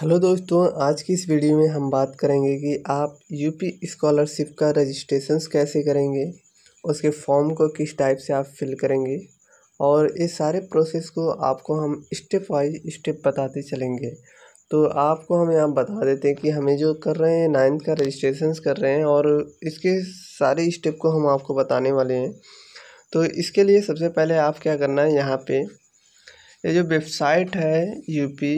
hello दोस्तों आज की इस वीडियो में हम बात करेंगे कि आप यूपी स्कॉलरशिप का रजिस्ट्रेशन कैसे करेंगे उसके फॉर्म को किस टाइप से आप फिल करेंगे और इस सारे प्रोसेस को आपको हम स्टेप वाइज स्टेप बताते चलेंगे तो आपको हम यहाँ बता देते हैं कि हमें जो कर रहे हैं नाइन्थ का रजिस्ट्रेशन कर रहे हैं और इसके सारे स्टेप को हम आपको बताने वाले हैं तो इसके लिए सबसे पहले आप क्या करना है यहाँ पर ये यह जो वेबसाइट है यूपी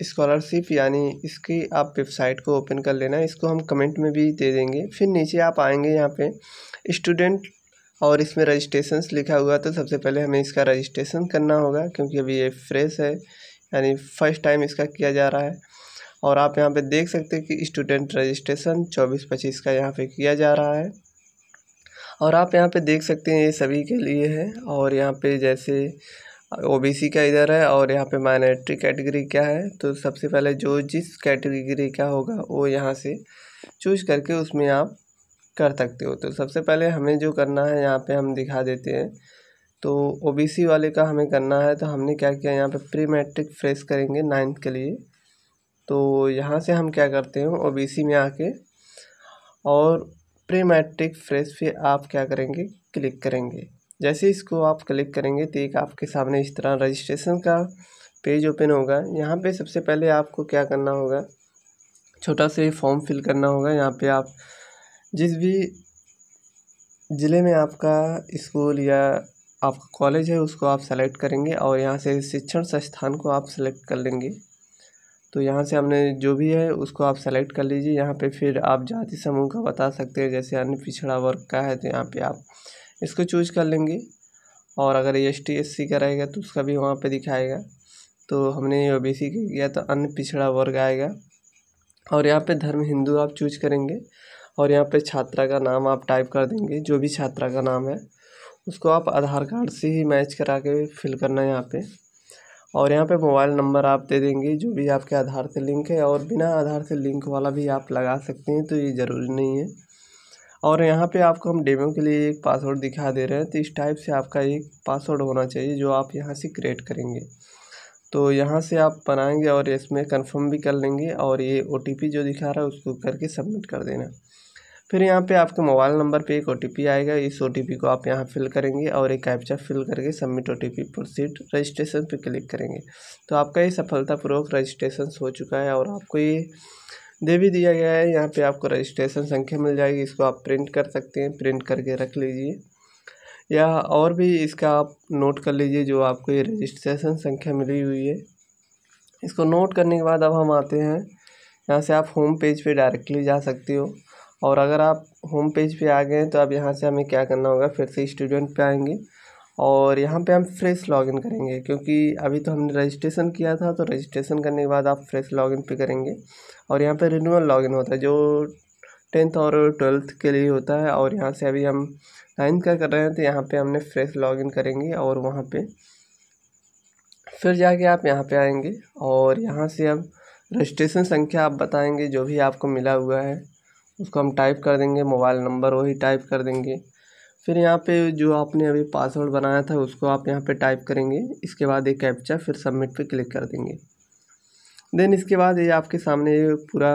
इस्कॉलरशिप यानी इसकी आप वेबसाइट को ओपन कर लेना इसको हम कमेंट में भी दे देंगे फिर नीचे आप आएंगे यहाँ पे स्टूडेंट और इसमें रजिस्ट्रेशन लिखा हुआ तो सबसे पहले हमें इसका रजिस्ट्रेशन करना होगा क्योंकि अभी ये फ्रेश है यानी फर्स्ट टाइम इसका किया जा रहा है और आप यहाँ पे देख सकते हैं कि स्टूडेंट रजिस्ट्रेशन चौबीस पच्चीस का यहाँ पे किया जा रहा है और आप यहाँ पे देख सकते हैं ये सभी के लिए है और यहाँ पे जैसे ओबीसी का इधर है और यहाँ पे माइनॉरिटी कैटेगरी क्या है तो सबसे पहले जो जिस कैटेगरी का होगा वो यहाँ से चूज करके उसमें आप कर सकते हो तो सबसे पहले हमें जो करना है यहाँ पे हम दिखा देते हैं तो ओबीसी वाले का हमें करना है तो हमने क्या किया यहाँ पे प्री मैट्रिक फ्रेश करेंगे नाइन्थ के लिए तो यहाँ से हम क्या करते हैं ओ में आके और प्री मैट्रिक फ्रेश फिर आप क्या करेंगे क्लिक करेंगे जैसे इसको आप क्लिक करेंगे तो एक आपके सामने इस तरह रजिस्ट्रेशन का पेज ओपन होगा यहाँ पे सबसे पहले आपको क्या करना होगा छोटा सा फॉर्म फिल करना होगा यहाँ पे आप जिस भी ज़िले में आपका स्कूल या आपका कॉलेज है उसको आप सेलेक्ट करेंगे और यहाँ से शिक्षण संस्थान को आप सेलेक्ट कर लेंगे तो यहाँ से हमने जो भी है उसको आप सेलेक्ट कर लीजिए यहाँ पे फिर आप जाति समूह का बता सकते हैं जैसे अन्य पिछड़ा वर्ग का है तो यहाँ पे आप इसको चूज कर लेंगे और अगर एस टी एस सी का रहेगा तो उसका भी वहाँ पे दिखाएगा तो हमने ओ बी सी किया तो अन्य पिछड़ा वर्ग आएगा और यहाँ पे धर्म हिंदू आप चूज करेंगे और यहाँ पे छात्रा का नाम आप टाइप कर देंगे जो भी छात्रा का नाम है उसको आप आधार कार्ड से ही मैच करा के फिल करना है यहाँ पर और यहाँ पे मोबाइल नंबर आप दे देंगे जो भी आपके आधार से लिंक है और बिना आधार से लिंक वाला भी आप लगा सकते हैं तो ये ज़रूरी नहीं है और यहाँ पे आपको हम डेमो के लिए एक पासवर्ड दिखा दे रहे हैं तो इस टाइप से आपका एक पासवर्ड होना चाहिए जो आप यहाँ से क्रिएट करेंगे तो यहाँ से आप बनाएंगे और इसमें कंफर्म भी कर लेंगे और ये ओ जो दिखा रहा है उसको करके सबमिट कर देना फिर यहाँ पे आपके मोबाइल नंबर पे एक ओ आएगा इस ओ को आप यहाँ फिल करेंगे और एक कैप्चा फिल करके submit O T proceed registration पे क्लिक करेंगे तो आपका ये सफलतापूर्वक रजिस्ट्रेशन हो चुका है और आपको ये दे भी दिया गया है यहाँ पे आपको रजिस्ट्रेशन संख्या मिल जाएगी इसको आप प्रिंट कर सकते हैं प्रिंट करके रख लीजिए या और भी इसका आप नोट कर लीजिए जो आपको ये रजिस्ट्रेशन संख्या मिली हुई है इसको नोट करने के बाद अब हम आते हैं यहाँ से आप होम पेज पे डायरेक्टली जा सकते हो और अगर आप होम पेज पे आ गए हैं तो अब यहाँ से हमें क्या करना होगा फिर से स्टूडेंट पे आएंगे और यहाँ पे हम फ्रेश लॉगिन करेंगे क्योंकि अभी तो हमने रजिस्ट्रेशन किया था तो रजिस्ट्रेशन करने के बाद आप फ्रेश लॉगिन पे करेंगे और यहाँ पे रिन्यूअल लॉगिन होता है जो टेंथ और ट्वेल्थ के लिए होता है और यहाँ से अभी हम नाइन्थ का कर रहे हैं तो यहाँ पे हमने फ्रेश लॉगिन करेंगे और वहाँ पे फिर जाके आप यहाँ पे आएंगे और यहाँ से अब रजिस्ट्रेशन संख्या आप बताएंगे जो भी आपको मिला हुआ है उसको हम टाइप कर देंगे मोबाइल नंबर वही टाइप कर देंगे फिर यहाँ पे जो आपने अभी पासवर्ड बनाया था उसको आप यहाँ पे टाइप करेंगे इसके बाद एक कैप्चा फिर सबमिट पे क्लिक कर देंगे देन इसके बाद ये आपके सामने ये पूरा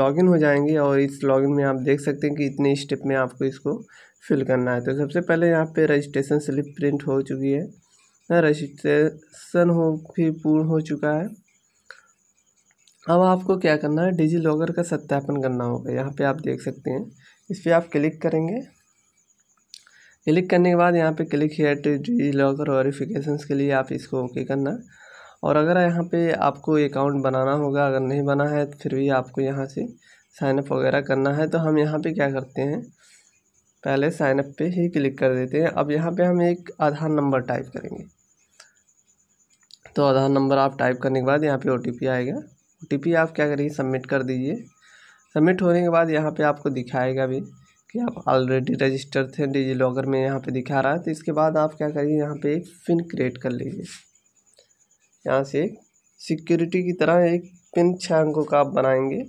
लॉगिन हो जाएंगे और इस लॉगिन में आप देख सकते हैं कि इतने स्टेप में आपको इसको फिल करना है तो सबसे पहले यहाँ पे रजिस्ट्रेशन स्लिप प्रिंट हो चुकी है रजिस्ट्रेशन हाँ, हो भी पूर्ण हो चुका है अब आपको क्या करना है डिजी लॉकर का सत्यापन करना होगा यहाँ पे आप देख सकते हैं इस पर आप क्लिक करेंगे क्लिक करने के बाद यहाँ पे click here to D locker verification के लिए आप इसको ओके करना और अगर यहाँ पे आपको अकाउंट बनाना होगा अगर नहीं बना है तो फिर भी आपको यहाँ से साइनअप वगैरह करना है तो हम यहाँ पे क्या करते हैं पहले साइनअप पे ही क्लिक कर देते हैं अब यहाँ पे हम एक आधार नंबर टाइप करेंगे तो आधार नंबर आप टाइप करने के बाद यहाँ पर ओ आएगा ओ आप क्या करिए सबमिट कर दीजिए सबमिट होने के बाद यहाँ पर आपको दिखाएगा भी कि आप ऑलरेडी रजिस्टर थे डिजी लॉकर में यहाँ पे दिखा रहा है तो इसके बाद आप क्या करिए यहाँ पे एक पिन क्रिएट कर लीजिए यहाँ से सिक्योरिटी की तरह एक पिन छः अंकों का आप बनाएंगे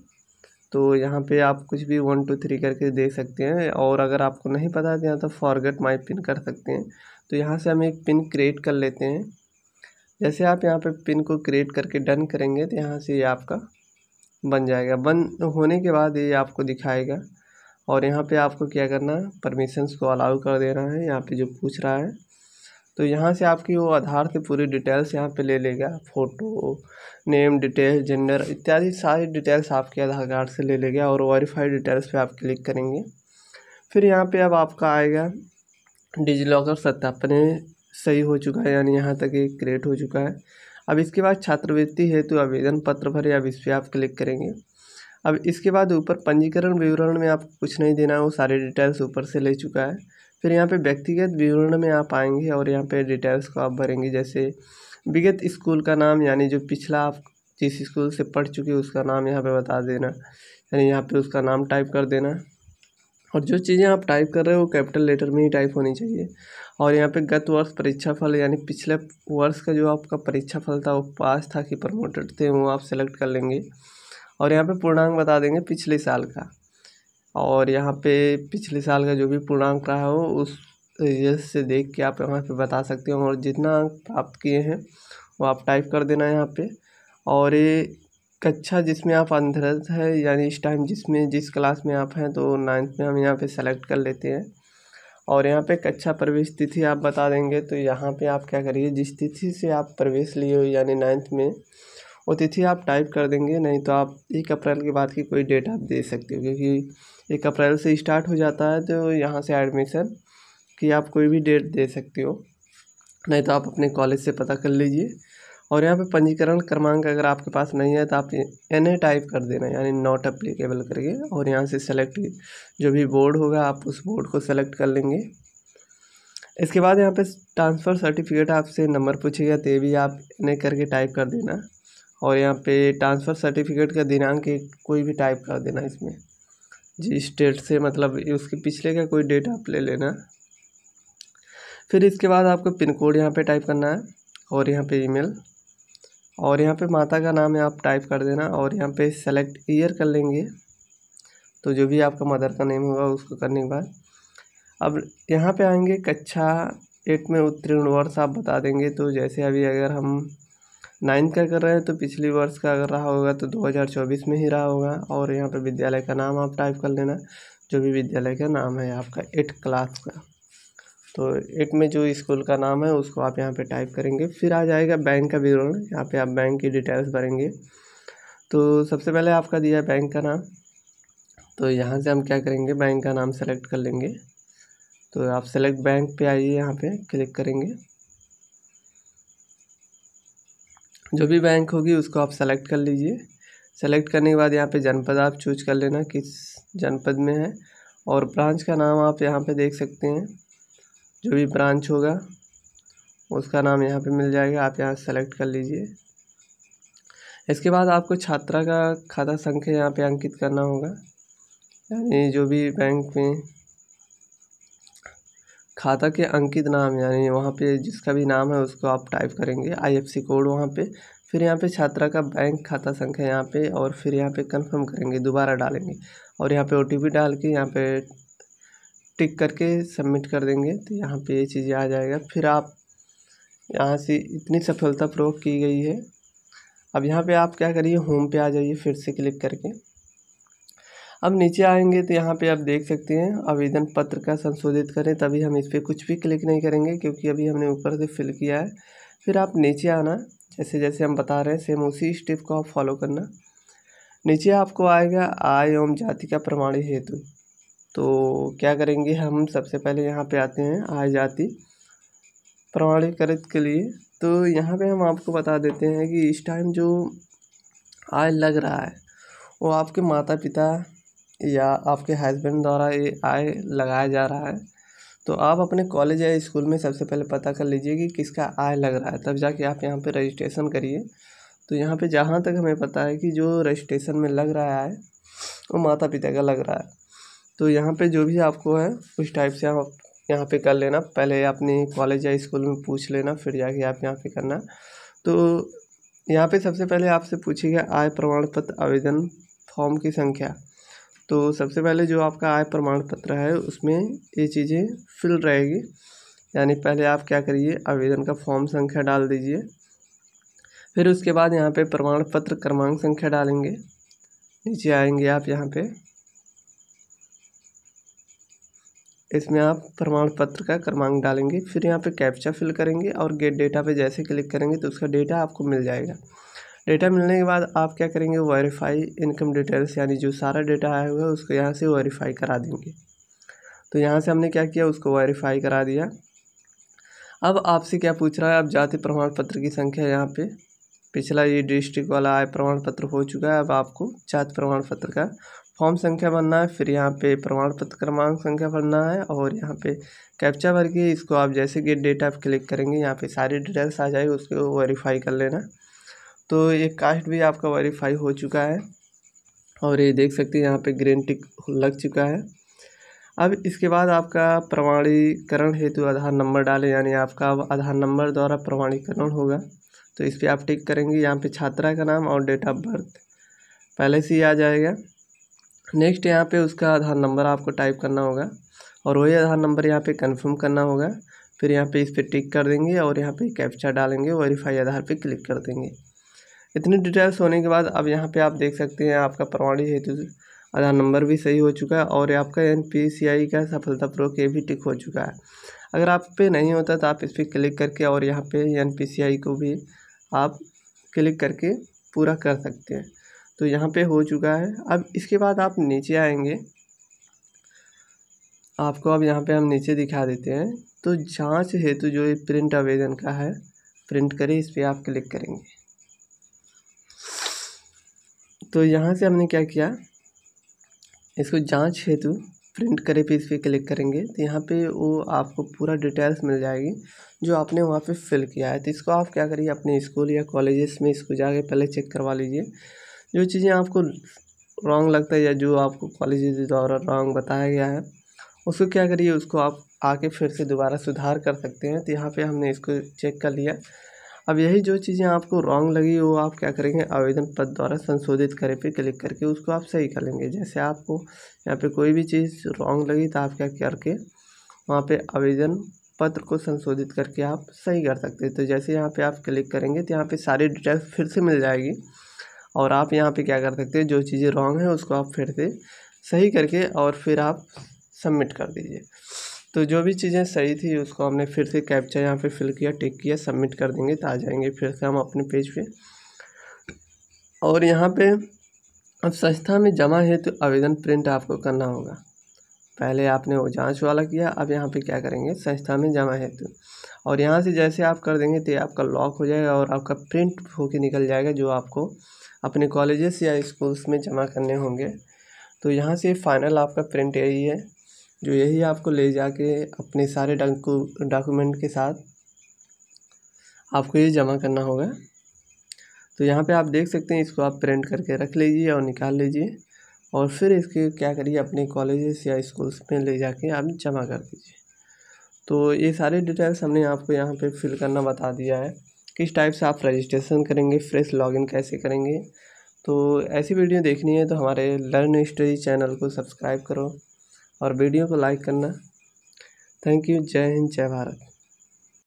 तो यहाँ पे आप कुछ भी वन टू थ्री करके दे सकते हैं और अगर आपको नहीं पता तो यहाँ तो फॉरगेट माई पिन कर सकते हैं तो यहाँ से हम एक पिन क्रिएट कर लेते हैं जैसे आप यहाँ पर पिन को क्रिएट करके डन करेंगे तो यहाँ से ये यह आपका बन जाएगा बन होने के बाद ये आपको दिखाएगा और यहाँ पे आपको क्या करना है परमिशंस को अलाउ कर देना है यहाँ पे जो पूछ रहा है तो यहाँ से आपकी वो आधार से पूरी डिटेल्स यहाँ पे ले लेगा फ़ोटो नेम डिटेल जेंडर इत्यादि सारी डिटेल्स आपके आधार कार्ड से ले लेगा और वेरीफाइड डिटेल्स पे आप क्लिक करेंगे फिर यहाँ पे अब आपका आएगा लॉकर सत्यापन सही हो चुका है यानी यहाँ तक ये क्रिएट हो चुका है अब इसके बाद छात्रवृत्ति हेतु आवेदन पत्र भर अब इस पर आप क्लिक करेंगे अब इसके बाद ऊपर पंजीकरण विवरण में आपको कुछ नहीं देना है वो सारे डिटेल्स ऊपर से ले चुका है फिर यहाँ पे व्यक्तिगत विवरण में आप आएंगे और यहाँ पे डिटेल्स को आप भरेंगे जैसे विगत स्कूल का नाम यानी जो पिछला आप जिस स्कूल से पढ़ चुके उसका नाम यहाँ पर बता देना यानी यहाँ पर उसका नाम टाइप कर देना और जो चीज़ें आप टाइप कर रहे हो वो कैपिटल लेटर में ही टाइप होनी चाहिए और यहाँ पे गत वर्ष परीक्षा फल यानी पिछले वर्ष का जो आपका परीक्षा फल था वो पास था कि प्रमोटेड थे वो आप सेलेक्ट कर लेंगे और यहाँ पे पूर्णांक बता देंगे पिछले साल का और यहाँ पे पिछले साल का जो भी पूर्णांक रहा हो उस यस से देख के आप यहाँ पे बता सकते हो और जितना अंक प्राप्त किए हैं वो आप टाइप कर देना यहाँ पे और ये कक्षा जिसमें आप अंतरत है यानी इस टाइम जिसमें जिस क्लास में आप हैं तो नाइन्थ में हम यहाँ पर सेलेक्ट कर लेते हैं और यहाँ पे कक्षा प्रवेश तिथि आप बता देंगे तो यहाँ पे आप क्या करिए जिस तिथि से आप प्रवेश लिए हो यानी नाइन्थ में और तिथि आप टाइप कर देंगे नहीं तो आप एक अप्रैल के बाद की कोई डेट आप दे सकते हो क्योंकि एक अप्रैल से स्टार्ट हो जाता है तो यहाँ से एडमिशन कि आप कोई भी डेट दे सकते हो नहीं तो आप अपने कॉलेज से पता कर लीजिए और यहाँ पे पंजीकरण क्रमांक अगर आपके पास नहीं है तो आप एन ए टाइप कर देना यानी नॉट अप्लीकेबल करके और यहाँ से सेलेक्ट जो भी बोर्ड होगा आप उस बोर्ड को सेलेक्ट कर लेंगे इसके बाद यहाँ पे ट्रांसफ़र सर्टिफिकेट आपसे नंबर पूछेगा तो ये भी आप एन ए करके टाइप कर देना और यहाँ पे ट्रांसफ़र सर्टिफिकेट का दिनांक एक कोई भी टाइप कर देना इसमें जिस डेट से मतलब उसके पिछले का कोई डेट आप ले लेना फिर इसके बाद आपको पिन कोड यहाँ पे टाइप करना है और यहाँ पे ईमेल और यहाँ पे माता का नाम है आप टाइप कर देना और यहाँ पे सेलेक्ट ईयर कर लेंगे तो जो भी आपका मदर का नेम होगा उसको करने के बाद अब यहाँ पे आएंगे कक्षा एट में उत्तीर्ण वर्ष आप बता देंगे तो जैसे अभी अगर हम नाइन्थ का कर रहे हैं तो पिछली वर्ष का अगर रहा होगा तो 2024 में ही रहा होगा और यहाँ पर विद्यालय का नाम आप टाइप कर लेना जो भी विद्यालय का नाम है आपका एट क्लास का तो एट में जो स्कूल का नाम है उसको आप यहाँ पे टाइप करेंगे फिर आ जाएगा बैंक का विवरण यहाँ पे आप बैंक की डिटेल्स भरेंगे तो सबसे पहले आपका दिया है बैंक का नाम तो यहाँ से हम क्या करेंगे बैंक का नाम सेलेक्ट कर लेंगे तो आप सेलेक्ट बैंक पे आइए यहाँ पे क्लिक करेंगे जो भी बैंक होगी उसको आप सेलेक्ट कर लीजिए सेलेक्ट करने के बाद यहाँ पे जनपद आप चूज कर लेना किस जनपद में है और ब्रांच का नाम आप यहाँ पे देख सकते हैं जो भी ब्रांच होगा उसका नाम यहाँ पे मिल जाएगा आप यहाँ सेलेक्ट कर लीजिए इसके बाद आपको छात्रा का खाता संख्या यहाँ पे अंकित करना होगा यानी जो भी बैंक में खाता के अंकित नाम यानी वहाँ पे जिसका भी नाम है उसको आप टाइप करेंगे आईएफएससी कोड वहाँ पे फिर यहाँ पे छात्रा का बैंक खाता संख्या यहाँ पे और फिर यहाँ पे कंफर्म करेंगे दोबारा डालेंगे और यहाँ पे ओटीपी डाल के यहाँ पे टिक करके सबमिट कर देंगे तो यहाँ पे ये चीज़ें आ जाएगा फिर आप यहाँ से इतनी सफलतापूर्वक की गई है अब यहाँ पर आप क्या करिए होम पे आ जाइए फिर से क्लिक करके अब नीचे आएंगे तो यहाँ पे आप देख सकते हैं आवेदन पत्र का संशोधित करें तभी हम इस पर कुछ भी क्लिक नहीं करेंगे क्योंकि अभी हमने ऊपर से फिल किया है फिर आप नीचे आना जैसे जैसे हम बता रहे हैं सेम उसी स्टेप को आप फॉलो करना नीचे आपको आएगा आय एवं जाति का प्रमाण हेतु तो क्या करेंगे हम सबसे पहले यहाँ पे आते हैं आय जाति प्रमाणीकृत के लिए तो यहाँ पे हम आपको बता देते हैं कि इस टाइम जो आय लग रहा है वो आपके माता पिता या आपके हस्बैंड द्वारा ये आय लगाया जा रहा है तो आप अपने कॉलेज या स्कूल में सबसे पहले पता कर लीजिए कि किसका आय लग रहा है तब जाके आप यहाँ पे रजिस्ट्रेशन करिए तो यहाँ पे जहाँ तक हमें पता है कि जो रजिस्ट्रेशन में लग रहा है वो माता पिता का लग रहा है तो यहाँ पे जो भी आपको है उस टाइप से आप यहाँ पे कर लेना पहले अपने कॉलेज या स्कूल में पूछ लेना फिर जाके आप यहाँ पे करना तो यहाँ पे सबसे पहले आपसे पूछेगा आय प्रमाण पत्र आवेदन फॉर्म की संख्या तो सबसे पहले जो आपका आय प्रमाण पत्र है उसमें ये चीज़ें फिल रहेगी यानी पहले आप क्या करिए आवेदन का फॉर्म संख्या डाल दीजिए फिर उसके बाद यहाँ पे प्रमाण पत्र क्रमांक संख्या डालेंगे नीचे आएंगे आप यहाँ पे इसमें आप प्रमाण पत्र का क्रमांक डालेंगे फिर यहाँ पे कैप्चा फिल करेंगे और गेट डेटा पे जैसे क्लिक करेंगे तो उसका डेटा आपको मिल जाएगा डेटा मिलने के बाद आप क्या करेंगे वेरीफाई इनकम डिटेल्स यानी जो सारा डेटा आया हुआ है उसको यहाँ से वेरीफाई करा देंगे तो यहाँ से हमने क्या किया उसको वेरीफाई करा दिया अब आपसे क्या पूछ रहा है अब जाति प्रमाण पत्र की संख्या यहाँ पे पिछला ये डिस्ट्रिक्ट वाला आय प्रमाण पत्र हो चुका है अब आपको जाति प्रमाण पत्र का फॉर्म संख्या भरना है फिर यहाँ पे प्रमाण पत्र क्रमांक संख्या भरना है और यहाँ पे कैप्चा भर के इसको आप जैसे गेट डेटा आप क्लिक करेंगे यहाँ पे सारी डिटेल्स आ जाएगी उसको वेरीफाई कर लेना तो ये कास्ट भी आपका वेरीफाई हो चुका है और ये देख सकते हैं यहाँ पे ग्रीन टिक लग चुका है अब इसके बाद आपका प्रमाणीकरण हेतु आधार नंबर डालें यानी आपका आधार नंबर द्वारा प्रमाणीकरण होगा तो इस पर आप टिक करेंगे यहाँ पे छात्रा का नाम और डेट ऑफ बर्थ पहले से ही आ जाएगा नेक्स्ट यहाँ पे उसका आधार नंबर आपको टाइप करना होगा और वही आधार नंबर यहाँ पे कंफर्म करना होगा फिर यहाँ पे इस पर टिक कर देंगे और यहाँ पे कैप्चा डालेंगे वेरीफाई आधार पे क्लिक कर देंगे इतनी डिटेल्स होने के बाद अब यहाँ पे आप देख सकते हैं आपका प्रमाणित हेतु आधार नंबर भी सही हो चुका है और आपका एन पी सी आई का सफलतापूर्वक ये भी टिक हो चुका है अगर आप पे नहीं होता तो आप इस पर क्लिक करके और यहाँ पे एन पी सी आई को भी आप क्लिक करके पूरा कर सकते हैं तो यहाँ पे हो चुका है अब इसके बाद आप नीचे आएंगे आपको अब यहाँ पे हम नीचे दिखा देते हैं तो जांच हेतु जो ये प्रिंट आवेदन का है प्रिंट करें इस पर आप क्लिक करेंगे तो यहाँ से हमने क्या किया इसको जांच हेतु प्रिंट करे इस पर क्लिक करेंगे तो यहाँ पे वो आपको पूरा डिटेल्स मिल जाएगी जो आपने वहाँ पे फिल किया है तो इसको आप क्या करिए अपने स्कूल या कॉलेजेस में इसको जाके पहले चेक करवा लीजिए जो चीज़ें आपको रॉन्ग लगता है या जो आपको कॉलेज द्वारा रॉन्ग बताया गया है उसको क्या करिए उसको आप आके फिर से दोबारा सुधार कर सकते हैं तो यहाँ पे हमने इसको चेक कर लिया अब यही जो चीज़ें आपको रॉन्ग लगी वो आप क्या करेंगे आवेदन पत्र द्वारा संशोधित करें पे क्लिक करके उसको आप सही कर लेंगे जैसे आपको यहाँ पे कोई भी चीज़ रॉन्ग लगी तो आप क्या करके वहाँ पे आवेदन पत्र को संशोधित करके आप सही कर सकते हैं तो जैसे यहाँ पे आप क्लिक करेंगे तो यहाँ पे सारी डिटेल्स फिर से मिल जाएगी और आप यहाँ पे क्या कर सकते हैं जो चीज़ें रॉन्ग हैं उसको आप फिर से सही करके और फिर आप सबमिट कर दीजिए तो जो भी चीज़ें सही थी उसको हमने फिर से कैप्चर यहाँ पे फिल किया टिक किया सबमिट कर देंगे तो आ जाएंगे फिर से हम अपने पेज पे और यहाँ पे अब संस्था में जमा है तो आवेदन प्रिंट आपको करना होगा पहले आपने वो जांच वाला किया अब यहाँ पे क्या करेंगे संस्था में जमा है तो और यहाँ से जैसे आप कर देंगे तो आपका लॉक हो जाएगा और आपका प्रिंट होके निकल जाएगा जो आपको अपने कॉलेजेस या स्कूल्स में जमा करने होंगे तो यहाँ से फाइनल आपका प्रिंट यही है जो यही आपको ले जाके अपने सारे डॉक्यूमेंट के साथ आपको ये जमा करना होगा तो यहाँ पे आप देख सकते हैं इसको आप प्रिंट करके रख लीजिए और निकाल लीजिए और फिर इसके क्या करिए अपने कॉलेजेस या स्कूल्स में ले जाके आप जमा कर दीजिए तो ये सारे डिटेल्स हमने आपको यहाँ पे फिल करना बता दिया है किस टाइप से आप रजिस्ट्रेशन करेंगे फ्रेश लॉगिन कैसे करेंगे तो ऐसी वीडियो देखनी है तो हमारे लर्न स्टोरी चैनल को सब्सक्राइब करो और वीडियो को लाइक करना थैंक यू जय हिंद जय भारत